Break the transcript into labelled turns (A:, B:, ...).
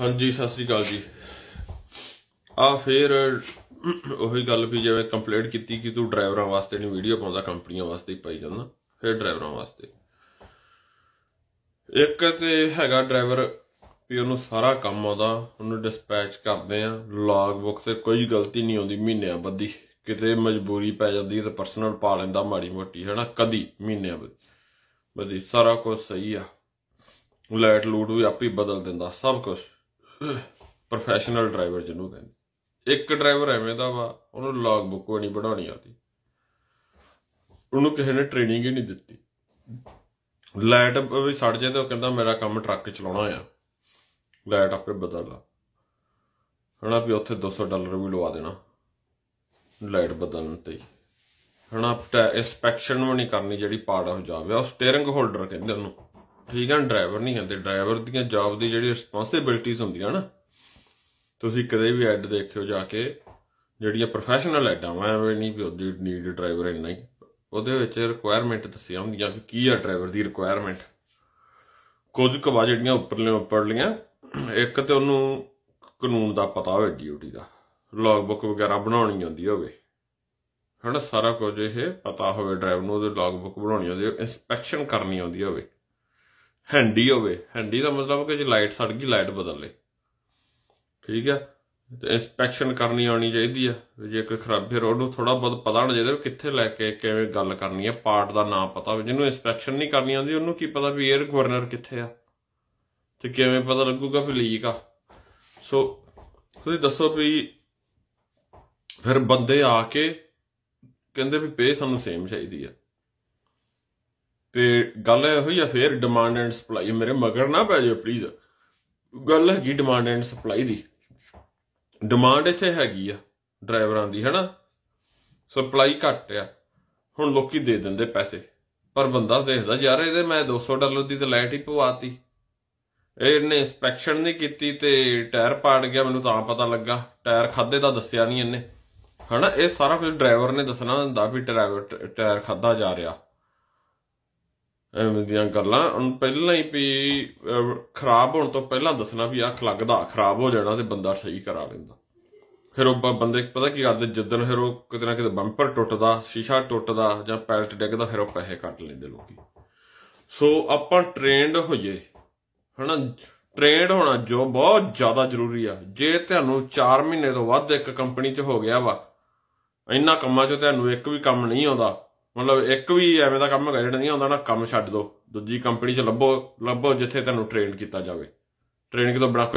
A: ਹਾਂਜੀ ਸਤਿ ਸ੍ਰੀ ਅਕਾਲ ਜੀ ਆ ਫੇਰ ਉਹੀ ਗੱਲ ਵੀ ਜਿਵੇਂ ਕੰਪਲੀਟ ਕੀਤੀ ਕਿ ਤੂੰ ਡਰਾਈਵਰਾਂ ਵਾਸਤੇ ਨਹੀਂ ਵੀਡੀਓ ਪਾਉਂਦਾ ਕੰਪਨੀਆਂ ਵਾਸਤੇ ਹੀ ਪਾਈ ਜਾਂਦਾ ਫੇਰ ਡਰਾਈਵਰਾਂ ਵਾਸਤੇ ਇੱਕ ਤੇ ਹੈਗਾ ਡਰਾਈਵਰ ਵੀ ਉਹਨੂੰ ਸਾਰਾ ਕੰਮ ਆਉਂਦਾ ਉਹਨੂੰ ਡਿਸਪੈਚ ਕਰਦੇ ਆ ਲੌਗ ਬੁੱਕ ਤੇ ਕੋਈ ਗਲਤੀ ਨਹੀਂ ਆਉਂਦੀ ਮਹੀਨਿਆਂ ਬੱਦੀ ਕਿਤੇ ਮਜਬੂਰੀ ਪੈ ਜਾਂਦੀ ਤੇ ਪਰਸਨਲ ਪਾ ਲੈਂਦਾ ਮਾੜੀ ਮੋਟੀ ਹੈਨਾ ਕਦੀ ਮਹੀਨਿਆਂ ਬੱਦੀ ਸਾਰਾ ਕੁਝ ਸਹੀ ਆ ਲਾਈਟ ਲੋਡ ਵੀ ਆਪੇ ਬਦਲ ਦਿੰਦਾ ਸਭ ਕੁਝ ਪ੍ਰੋਫੈਸ਼ਨਲ ਡਰਾਈਵਰ ਜਿਹਨੂੰ ਕਹਿੰਦੇ ਇੱਕ ਡਰਾਈਵਰ ਐਵੇਂ ਦਾ ਵਾ ਉਹਨੂੰ ਲੌਗ ਬੁੱਕ ਨਹੀਂ ਬਣਾਉਣੀ ਆਉਂਦੀ ਉਹਨੂੰ ਕਿਸੇ ਨੇ ਟ੍ਰੇਨਿੰਗ ਹੀ ਨਹੀਂ ਦਿੱਤੀ ਲਾਈਟ ਵੀ ਸੜ ਜਾਂਦੇ ਉਹ ਕਹਿੰਦਾ ਮੇਰਾ ਕੰਮ ਟਰੱਕ ਚਲਾਉਣਾ ਆ ਲਾਈਟ ਆਪੇ ਬਦਲ ਲਾ ਹਣਾ ਵੀ ਉੱਥੇ 200 ਡਾਲਰ ਵੀ ਲਵਾ ਦੇਣਾ ਲਾਈਟ ਬਦਲਣ ਤੇ ਹਣਾ ਇਨਸਪੈਕਸ਼ਨ ਵੀ ਨਹੀਂ ਕਰਨੀ ਜਿਹੜੀ ਪਾੜ ਹੋ ਜਾਵੇ ਉਹ ਸਟੀering ਹੋਲਡਰ ਕਹਿੰਦੇ ਉਹਨੂੰ ਠੀਕ ਹੈ ਡਰਾਈਵਰ ਨਹੀਂ ਹੁੰਦੇ ਡਰਾਈਵਰ ਦੀਆਂ ਜੌਬ ਦੀ ਜਿਹੜੀ ਰਿਸਪੌਂਸਿਬਿਲਟੀਆਂ ਹੁੰਦੀਆਂ ਨਾ ਤੁਸੀਂ ਕਦੇ ਵੀ ਐਡ ਦੇਖਿਓ ਜਾ ਕੇ ਜਿਹੜੀਆਂ ਪ੍ਰੋਫੈਸ਼ਨਲ ਐਡਾਂ ਆ ਐਵੇਂ ਨਹੀਂ ਵੀ ਉਹਦੀ ਨੀਡ ਡਰਾਈਵਰ ਇੰਨਾ ਹੀ ਉਹਦੇ ਵਿੱਚ ਰਿਕੁਆਇਰਮੈਂਟ ਦੱਸਿਆ ਹੁੰਦੀਆਂ ਕਿ ਕੀ ਆ ਡਰਾਈਵਰ ਦੀ ਰਿਕੁਆਇਰਮੈਂਟ ਕੁਝ ਕਵਾ ਜਿਹੜੀਆਂ ਉੱਪਰਲੇ ਲੀਆਂ ਇੱਕ ਤੇ ਉਹਨੂੰ ਕਾਨੂੰਨ ਦਾ ਪਤਾ ਹੋਵੇ ਡਿਊਟੀ ਦਾ ਲੌਗ ਬੁੱਕ ਵਗੈਰਾ ਬਣਾਉਣੀ ਹੁੰਦੀ ਹੋਵੇ ਹਣਾ ਸਾਰਾ ਕੁਝ ਇਹ ਪਤਾ ਹੋਵੇ ਡਰਾਈਵਰ ਨੂੰ ਉਹਦੇ ਲੌਗ ਬੁੱਕ ਬਣਾਉਣੀ ਹੁੰਦੀ ਹੈ ਇਨਸਪੈਕਸ਼ਨ ਕਰਨੀ ਆਉਂਦੀ ਹੋਵੇ ਹੈਂਡੀ ਹੋਵੇ ਹੈਂਡੀ ਦਾ ਮਤਲਬ ਕਿ ਜੇ ਲਾਈਟ ਸੜ ਗਈ ਲਾਈਟ ਬਦਲ ਲੈ ਠੀਕ ਹੈ ਤੇ ਇਨਸਪੈਕਸ਼ਨ ਕਰਨੀ ਆਣੀ ਚਾਹੀਦੀ ਆ ਜੇ ਕੋਈ ਖਰਾਬ ਰੋਡ ਨੂੰ ਥੋੜਾ ਬਹੁਤ ਪਤਾ ਹੋਣਾ ਚਾਹੀਦਾ ਕਿੱਥੇ ਲੈ ਕੇ ਕਿਵੇਂ ਗੱਲ ਕਰਨੀ ਆ ਪਾਰਟ ਦਾ ਨਾਮ ਪਤਾ ਹੋਵੇ ਜਿਹਨੂੰ ਇਨਸਪੈਕਸ਼ਨ ਨਹੀਂ ਕਰਨੀ ਆਉਂਦੀ ਉਹਨੂੰ ਕੀ ਪਤਾ ਵੀ 에ਅਰ ਗਵਰਨਰ ਕਿੱਥੇ ਆ ਤੇ ਕਿਵੇਂ ਪਤਾ ਲੱਗੂਗਾ ਵੀ ਲੀਕ ਆ ਸੋ ਤੁਸੀਂ ਦੱਸੋ ਵੀ ਫਿਰ ਬੰਦੇ ਆ ਕੇ ਕਹਿੰਦੇ ਵੀ ਪੇ ਸਾਨੂੰ ਸੇਮ ਚਾਹੀਦੀ ਆ ਤੇ ਗੱਲ ਇਹੋ ਹੀ ਆ ਫੇਰ ਡਿਮਾਂਡ ਐਂਡ ਸਪਲਾਈ ਮੇਰੇ ਮਗਰ ਨਾ ਪੈ ਜਾਓ ਪਲੀਜ਼ ਗੱਲ ਹੈਗੀ ਡਿਮਾਂਡ ਐਂਡ ਸਪਲਾਈ ਦੀ ਡਿਮਾਂਡ ਇੱਥੇ ਹੈਗੀ ਆ ਡਰਾਈਵਰਾਂ ਦੀ ਹੈਨਾ ਸਪਲਾਈ ਘੱਟ ਆ ਹੁਣ ਲੋਕੀ ਦੇ ਦਿੰਦੇ ਪੈਸੇ ਪਰ ਬੰਦਾ ਦੇਖਦਾ ਯਾਰ ਇਹਦੇ ਮੈਂ 200 ਡਾਲਰ ਦੀ ਤੇ ਲਾਈਟ ਹੀ ਪਵਾਤੀ ਇਹਨੇ ਇਨਸਪੈਕਸ਼ਨ ਨਹੀਂ ਕੀਤੀ ਤੇ ਟਾਇਰ ਪਾੜ ਗਿਆ ਮੈਨੂੰ ਤਾਂ ਪਤਾ ਲੱਗਾ ਟਾਇਰ ਖਾਦੇ ਦਾ ਦੱਸਿਆ ਨਹੀਂ ਇਹਨੇ ਹਨਾ ਇਹ ਸਾਰਾ ਕੁਝ ਡਰਾਈਵਰ ਨੇ ਦੱਸਣਾ ਹੁੰਦਾ ਵੀ ਟਾਇਰ ਖਾਦਾ ਜਾ ਰਿਹਾ ਐਵੇਂ ਦੀਆਂ ਗੱਲਾਂ ਹੁਣ ਪਹਿਲਾਂ ਹੀ ਵੀ ਖਰਾਬ ਹੋਣ ਤੋਂ ਪਹਿਲਾਂ ਦੱਸਣਾ ਵੀ ਅੱਖ ਲੱਗਦਾ ਖਰਾਬ ਹੋ ਜਾਣਾ ਤੇ ਬੰਦਾ ਸਹੀ ਕਰਾ ਲੈਂਦਾ ਫਿਰ ਉਹ ਬੰਦੇ ਪਤਾ ਕੀ ਕਰਦੇ ਜਿੱਦਣ ਫਿਰ ਉਹ ਕਿਤੇ ਨਾ ਕਿਤੇ ਬੰਪਰ ਟੁੱਟਦਾ ਸ਼ੀਸ਼ਾ ਟੁੱਟਦਾ ਜਾਂ ਪੈਲਟ ਡਿੱਗਦਾ ਫਿਰ ਉਹ ਪੈਸੇ ਕੱਟ ਲੈਂਦੇ ਲੋਕੀ ਸੋ ਆਪਾਂ ਟ੍ਰੇਨਡ ਹੋਈਏ ਹਨਾ ਟ੍ਰੇਨਡ ਹੋਣਾ ਜੋ ਬਹੁਤ ਜ਼ਿਆਦਾ ਜ਼ਰੂਰੀ ਆ ਜੇ ਤੁਹਾਨੂੰ 4 ਮਹੀਨੇ ਤੋਂ ਵੱਧ ਇੱਕ ਕੰਪਨੀ 'ਚ ਹੋ ਗਿਆ ਵਾ ਇੰਨਾ ਕੰਮਾਂ 'ਚ ਤੁਹਾਨੂੰ ਇੱਕ ਵੀ ਕੰਮ ਨਹੀਂ ਆਉਂਦਾ ਮਤਲਬ ਇੱਕ ਵੀ ਐਵੇਂ ਦਾ ਕੰਮ ਹੈਗਾ ਨਹੀਂ ਆਉਂਦਾ ਨਾ ਕੰਮ ਛੱਡ ਦਿਓ ਦੂਜੀ ਕੰਪਨੀ 'ਚ ਲੱਭੋ ਲੱਭੋ ਜਿੱਥੇ ਤੁਹਾਨੂੰ ਟ੍ਰੇਨ ਕੀਤਾ ਜਾਵੇ ਟ੍ਰੇਨਿੰਗ ਤੋਂ ਬੜਾ